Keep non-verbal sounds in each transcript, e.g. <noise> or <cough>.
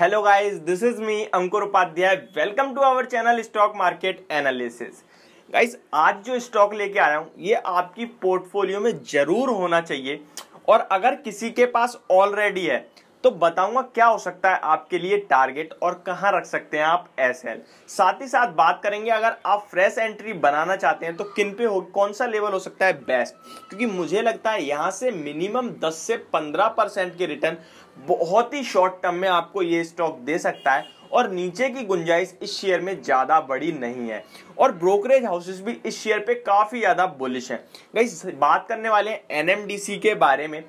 hello guys this is me Ankur Upadhyay welcome to our channel stock market analysis guys आज जो stock लेके आया हूँ ये आपकी पोर्टफोलियो में जरूर होना चाहिए और अगर किसी के पास ऑलरेडी है तो बताऊंगा क्या हो सकता है आपके लिए टारगेट और कहां रख सकते हैं आप एस एल साथ ही साथ बात करेंगे अगर आप फ्रेश एंट्री बनाना चाहते हैं तो किन पे हो कौन सा लेवल हो सकता है बेस्ट क्योंकि मुझे लगता है यहाँ से मिनिमम 10 से 15 परसेंट के रिटर्न बहुत ही शॉर्ट टर्म में आपको ये स्टॉक दे सकता है और नीचे की गुंजाइश इस शेयर में ज़्यादा बड़ी नहीं है और ब्रोकरेज हाउसेस भी इस शेयर पे काफ़ी ज़्यादा बुलिश है बात करने वाले हैं एनएमडीसी के बारे में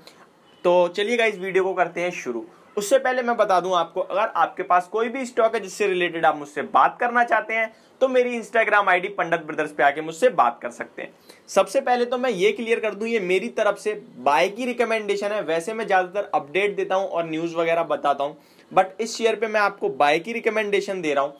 तो चलिए इस वीडियो को करते हैं शुरू उससे पहले मैं बता दूं आपको अगर आपके पास कोई भी स्टॉक है जिससे रिलेटेड आप मुझसे बात करना चाहते हैं तो मेरी इंस्टाग्राम आईडी पंडित ब्रदर्स पे आके मुझसे बात कर सकते हैं सबसे पहले तो मैं ये क्लियर कर दूं ये मेरी तरफ से बाय की रिकमेंडेशन है वैसे मैं ज़्यादातर अपडेट देता हूँ और न्यूज़ वगैरह बताता हूँ बट इस शेयर पर मैं आपको बाय की रिकमेंडेशन दे रहा हूँ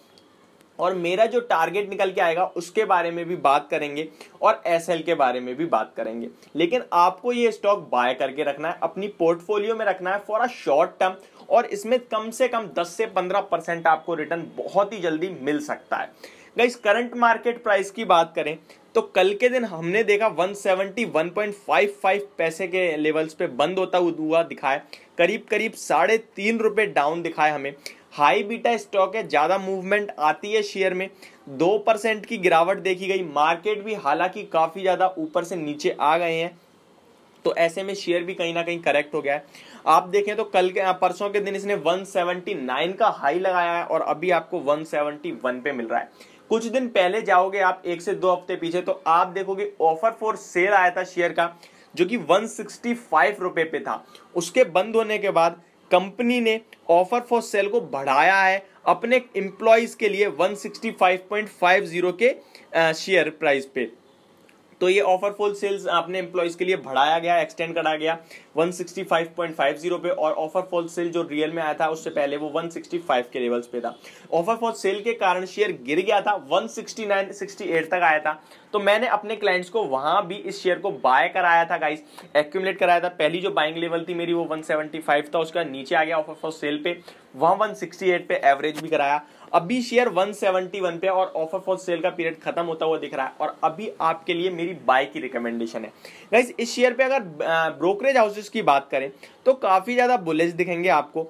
और मेरा जो टारगेट निकल के आएगा उसके बारे में भी बात करेंगे और एस के बारे में भी बात करेंगे लेकिन आपको ये स्टॉक बाय करके रखना है अपनी पोर्टफोलियो में रखना है फॉर अ शॉर्ट टर्म और इसमें कम से कम 10 से 15 परसेंट आपको रिटर्न बहुत ही जल्दी मिल सकता है गाइस करंट मार्केट प्राइस की बात करें तो कल के दिन हमने देखा 171.55 पैसे के लेवल्स पे बंद होता हुआ दिखाया करीब करीब साढ़े तीन रुपये डाउन दिखाया हमें हाई बीटा स्टॉक है ज़्यादा मूवमेंट आती है शेयर में दो परसेंट की गिरावट देखी गई मार्केट भी हालांकि काफ़ी ज़्यादा ऊपर से नीचे आ गए हैं तो ऐसे में शेयर भी कहीं ना कहीं करेक्ट हो गया है आप देखें तो कल के परसों के दिन इसने 179 का हाई लगाया है और अभी आपको 171 पे मिल रहा है कुछ दिन पहले जाओगे आप एक से दो हफ्ते पीछे तो आप देखोगे ऑफर फॉर सेल आया था शेयर का जो कि 165 रुपए पे था उसके बंद होने के बाद कंपनी ने ऑफर फॉर सेल को बढ़ाया है अपने इंप्लॉइज के लिए 165.50 के शेयर प्राइस पे तो ये ऑफर फुल सेल्स आपने एम्प्लॉयज के लिए बढ़ाया गया एक्सटेंड करा गया 165.50 पे और ऑफर फॉल सेल जो रियल में आया था उससे पहले वो 165 के लेवल्स पे था ऑफर फॉर सेल के कारण शेयर गिर गया था 169.68 तक आया था तो मैंने अपने क्लाइंट्स को वहां भी इस शेयर को बाय कराया था गाइस एक्यूमलेट कराया था पहली जो बाइंग लेवल थी मेरी वो वन था उसका नीचे आ गया ऑफर फॉर सेल पे वहां वन पे एवरेज भी कराया अभी शेयर 171 पे और ऑफर फॉर सेल का पीरियड खत्म होता हुआ दिख रहा है और अभी आपके लिए मेरी बाय की रिकमेंडेशन है गाइस इस शेयर पे अगर ब्रोकरेज हाउसेस की बात करें तो काफ़ी ज़्यादा बुलेज दिखेंगे आपको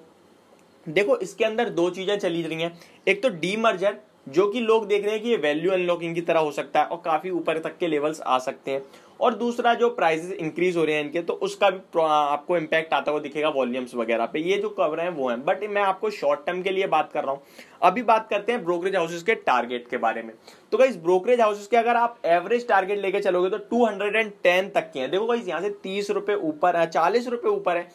देखो इसके अंदर दो चीज़ें चली रही हैं एक तो डी मर्जर जो कि लोग देख रहे हैं कि ये वैल्यू अनलॉकिंग की तरह हो सकता है और काफ़ी ऊपर तक के लेवल्स आ सकते हैं और दूसरा जो प्राइजेस इंक्रीज हो रहे हैं इनके तो उसका भी आपको इम्पैक्ट आता हुआ दिखेगा वॉल्यूम्स वगैरह पे ये जो कवर है वो है बट मैं आपको शॉर्ट टर्म के लिए बात कर रहा हूँ अभी बात करते हैं ब्रोकरेज हाउसेज के टारगेट के बारे में तो गाइज ब्रोकरेज हाउसेज के अगर आप एवरेज टारगेट लेके चलोगे तो 210 तक के हैं देखो गाइज यहाँ से तीस रुपए ऊपर है चालीस रुपए ऊपर है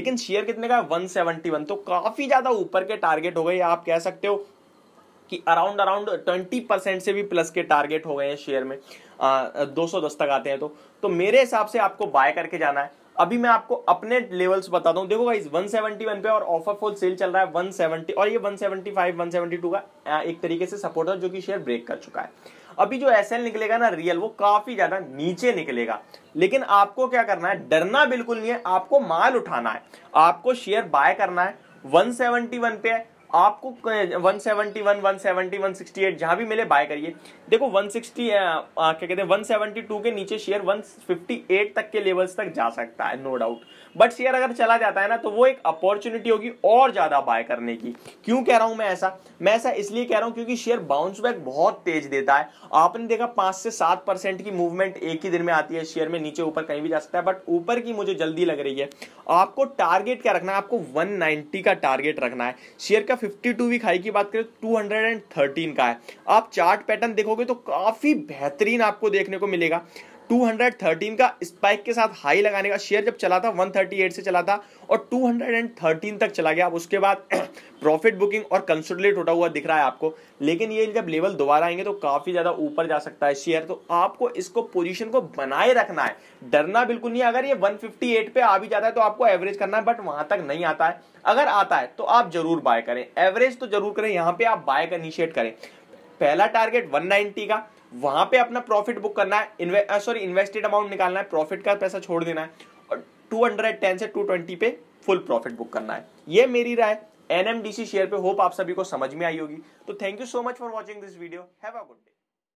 लेकिन शेयर कितने का है 171 तो काफ़ी ज़्यादा ऊपर के टारगेट हो गए आप कह सकते हो कि अराउंड अराउंड ट्वेंटी परसेंट से भी प्लस के टारगेट हो गए हैं शेयर में दो सौ दस तक आते हैं तो तो मेरे हिसाब से आपको बाय करके जाना है अभी मैं आपको अपने लेवल्स बताता हूँ देखो गाइज 171 पे और ऑफर फुल सेल चल रहा है 170 और ये 175 172 का एक तरीके से सपोर्ट है जो कि शेयर ब्रेक कर चुका है अभी जो एस निकलेगा ना रियल वो काफी ज्यादा नीचे निकलेगा लेकिन आपको क्या करना है डरना बिल्कुल नहीं है आपको माल उठाना है आपको शेयर बाय करना है 171 पे है आपको 171, 170, 168 जहां भी मिले बाय करिए देखो 160 क्या कहते हैं 172 के नीचे शेयर 158 तक के लेवल्स तक जा सकता है नो डाउट बट शेयर अगर चला जाता है ना तो वो एक अपॉर्चुनिटी होगी और ज्यादा बाय करने की क्यों कह रहा हूं मैं ऐसा मैं ऐसा इसलिए कह रहा हूं क्योंकि शेयर बाउंस बैक बहुत तेज देता है आपने देखा पांच से सात परसेंट की मूवमेंट एक ही दिन में आती है शेयर में नीचे ऊपर कहीं भी जा सकता है बट ऊपर की मुझे जल्दी लग रही है आपको टारगेट क्या रखना है आपको वन का टारगेट रखना है शेयर का फिफ्टी टू वीक हाई की बात करें टू हंड्रेड एंड थर्टीन का है आप चार्ट पैटर्न देखोगे तो काफ़ी बेहतरीन आपको देखने को मिलेगा 213 का स्पाइक के साथ हाई लगाने का शेयर जब चला था 138 से चला था और 213 तक चला गया अब उसके बाद <clears throat> प्रॉफिट बुकिंग और कंसोलिडेट होता हुआ दिख रहा है आपको लेकिन ये जब लेवल दोबारा आएंगे तो काफ़ी ज़्यादा ऊपर जा सकता है शेयर तो आपको इसको पोजीशन को बनाए रखना है डरना बिल्कुल नहीं अगर ये 158 पे आ भी जाता है तो आपको एवरेज करना है बट वहां तक नहीं आता है अगर आता है तो आप जरूर बाय करें एवरेज तो जरूर करें यहाँ पे आप बाय का इनिशिएट करें पहला टारगेट वन का वहां पे अपना प्रॉफिट बुक करना है सॉरी इन्वेस्टेड अमाउंट निकालना है प्रॉफिट का पैसा छोड़ देना है और 210 से 220 पे फुल प्रॉफिट बुक करना है ये मेरी राय एनएमडीसी शेयर पे होप आप सभी को समझ में आई होगी तो thank you so much for watching this video have a good day